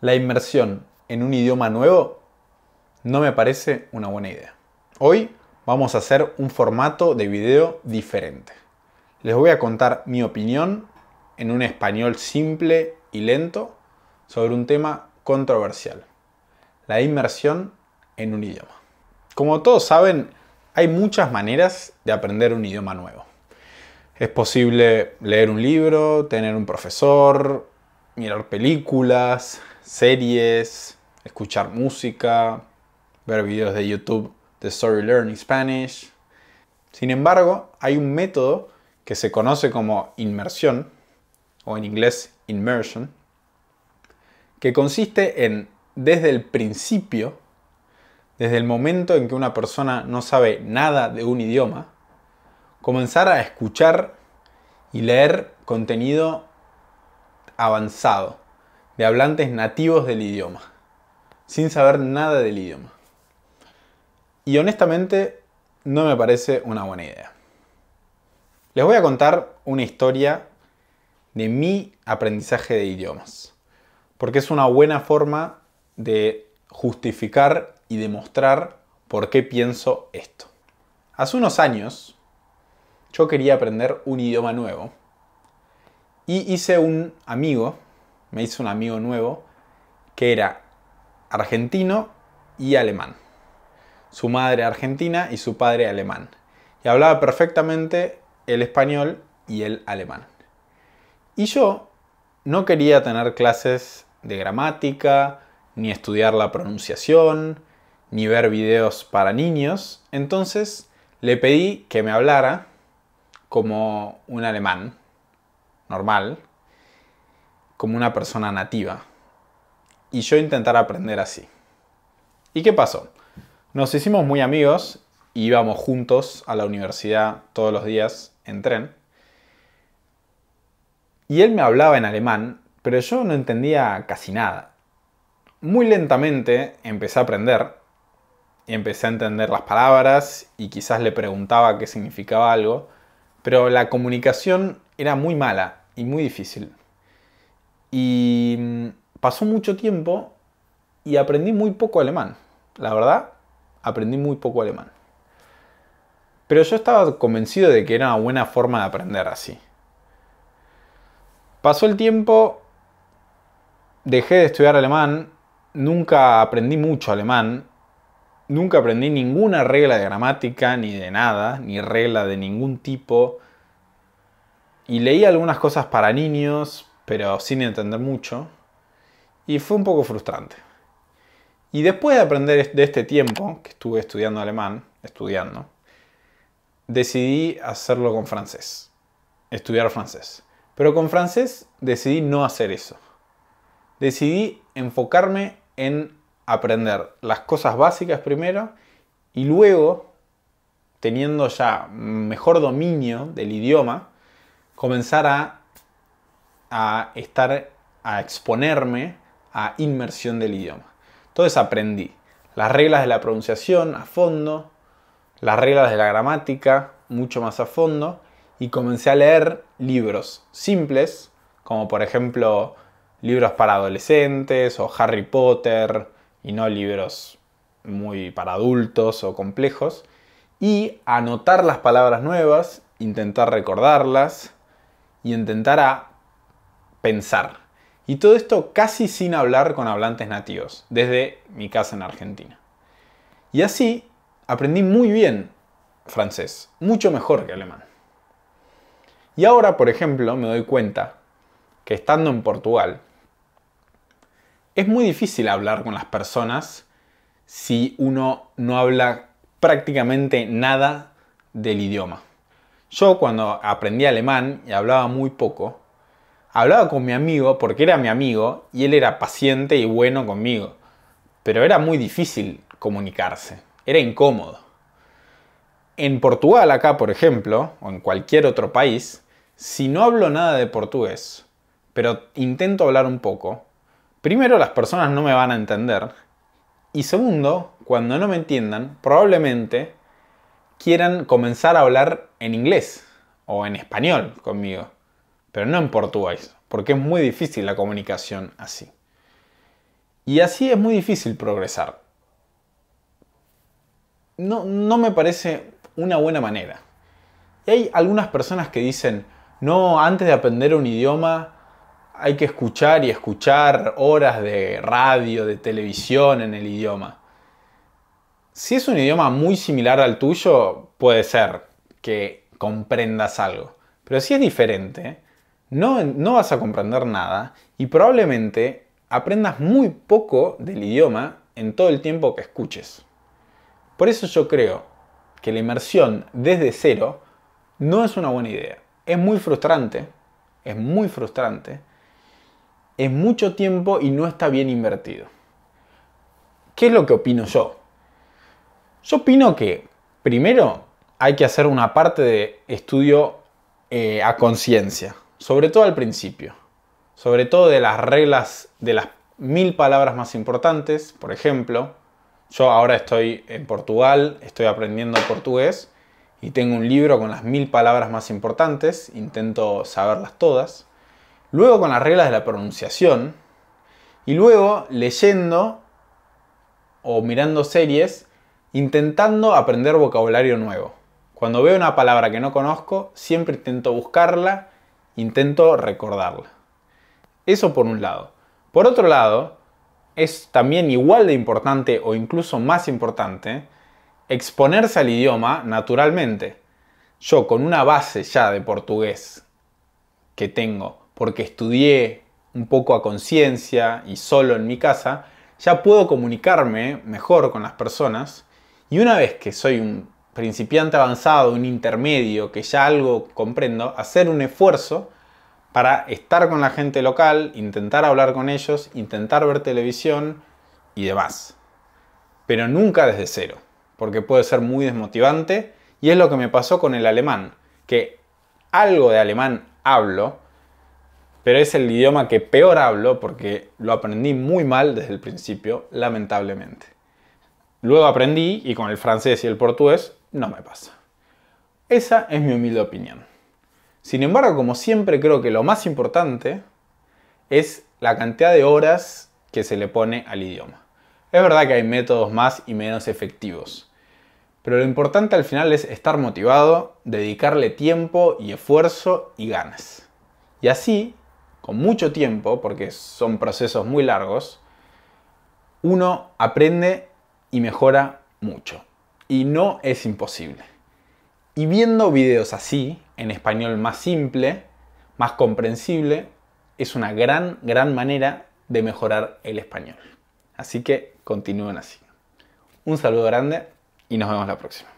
la inmersión en un idioma nuevo no me parece una buena idea. Hoy vamos a hacer un formato de video diferente. Les voy a contar mi opinión en un español simple y lento sobre un tema controversial, la inmersión en un idioma. Como todos saben, hay muchas maneras de aprender un idioma nuevo. Es posible leer un libro, tener un profesor, mirar películas, series, escuchar música, ver videos de YouTube de Story Learn Spanish. Sin embargo, hay un método que se conoce como inmersión, o en inglés immersion, que consiste en, desde el principio, desde el momento en que una persona no sabe nada de un idioma, comenzar a escuchar y leer contenido avanzado, de hablantes nativos del idioma, sin saber nada del idioma. Y honestamente no me parece una buena idea. Les voy a contar una historia de mi aprendizaje de idiomas, porque es una buena forma de justificar y demostrar por qué pienso esto. Hace unos años yo quería aprender un idioma nuevo y hice un amigo me hizo un amigo nuevo que era argentino y alemán. Su madre argentina y su padre alemán. Y hablaba perfectamente el español y el alemán. Y yo no quería tener clases de gramática, ni estudiar la pronunciación, ni ver videos para niños. Entonces le pedí que me hablara como un alemán normal, como una persona nativa y yo intentar aprender así. ¿Y qué pasó? Nos hicimos muy amigos, íbamos juntos a la universidad todos los días en tren. Y él me hablaba en alemán, pero yo no entendía casi nada. Muy lentamente empecé a aprender, empecé a entender las palabras y quizás le preguntaba qué significaba algo, pero la comunicación era muy mala y muy difícil. Y mm, pasó mucho tiempo y aprendí muy poco alemán. La verdad, aprendí muy poco alemán. Pero yo estaba convencido de que era una buena forma de aprender así. Pasó el tiempo, dejé de estudiar alemán, nunca aprendí mucho alemán, nunca aprendí ninguna regla de gramática, ni de nada, ni regla de ningún tipo. Y leí algunas cosas para niños, pero sin entender mucho. Y fue un poco frustrante. Y después de aprender de este tiempo que estuve estudiando alemán, estudiando, decidí hacerlo con francés, estudiar francés. Pero con francés decidí no hacer eso. Decidí enfocarme en aprender las cosas básicas primero y luego, teniendo ya mejor dominio del idioma, comenzar a a estar, a exponerme a inmersión del idioma. Entonces aprendí las reglas de la pronunciación a fondo, las reglas de la gramática mucho más a fondo y comencé a leer libros simples, como por ejemplo libros para adolescentes o Harry Potter y no libros muy para adultos o complejos, y anotar las palabras nuevas, intentar recordarlas y intentar a pensar. Y todo esto casi sin hablar con hablantes nativos, desde mi casa en Argentina. Y así aprendí muy bien francés, mucho mejor que alemán. Y ahora, por ejemplo, me doy cuenta que estando en Portugal, es muy difícil hablar con las personas si uno no habla prácticamente nada del idioma. Yo cuando aprendí alemán y hablaba muy poco, hablaba con mi amigo porque era mi amigo y él era paciente y bueno conmigo. Pero era muy difícil comunicarse, era incómodo. En Portugal acá, por ejemplo, o en cualquier otro país, si no hablo nada de portugués, pero intento hablar un poco, primero las personas no me van a entender y segundo, cuando no me entiendan, probablemente quieran comenzar a hablar en inglés o en español conmigo pero no en portugués, porque es muy difícil la comunicación así. Y así es muy difícil progresar. No, no me parece una buena manera. Y hay algunas personas que dicen, no, antes de aprender un idioma hay que escuchar y escuchar horas de radio, de televisión en el idioma. Si es un idioma muy similar al tuyo, puede ser que comprendas algo. Pero si es diferente, no, vas a comprender nada y probablemente aprendas muy poco del idioma en todo el tiempo que escuches. Por eso yo creo que la inmersión desde cero no es una buena idea. Es muy frustrante, es muy frustrante, es mucho tiempo y no está bien invertido. ¿Qué es lo que opino yo? Yo opino que primero hay que hacer una parte de estudio eh, a conciencia sobre todo al principio, sobre todo de las reglas de las mil palabras más importantes, por ejemplo, yo ahora estoy en Portugal, estoy aprendiendo portugués y tengo un libro con las mil palabras más importantes, intento saberlas todas, luego con las reglas de la pronunciación y luego leyendo o mirando series intentando aprender vocabulario nuevo. Cuando veo una palabra que no conozco, siempre intento buscarla, intento recordarla. Eso por un lado. Por otro lado, es también igual de importante o incluso más importante exponerse al idioma naturalmente. Yo con una base ya de portugués que tengo, porque estudié un poco a conciencia y solo en mi casa, ya puedo comunicarme mejor con las personas y una vez que soy un principiante avanzado, un intermedio, que ya algo comprendo, hacer un esfuerzo para estar con la gente local, intentar hablar con ellos, intentar ver televisión y demás. Pero nunca desde cero, porque puede ser muy desmotivante y es lo que me pasó con el alemán, que algo de alemán hablo, pero es el idioma que peor hablo porque lo aprendí muy mal desde el principio, lamentablemente. Luego aprendí, y con el francés y el portugués, no me pasa. Esa es mi humilde opinión. Sin embargo, como siempre, creo que lo más importante es la cantidad de horas que se le pone al idioma. Es verdad que hay métodos más y menos efectivos, pero lo importante al final es estar motivado, dedicarle tiempo y esfuerzo y ganas. Y así, con mucho tiempo, porque son procesos muy largos, uno aprende y mejora mucho. Y no es imposible. Y viendo videos así, en español más simple, más comprensible, es una gran, gran manera de mejorar el español. Así que continúen así. Un saludo grande y nos vemos la próxima.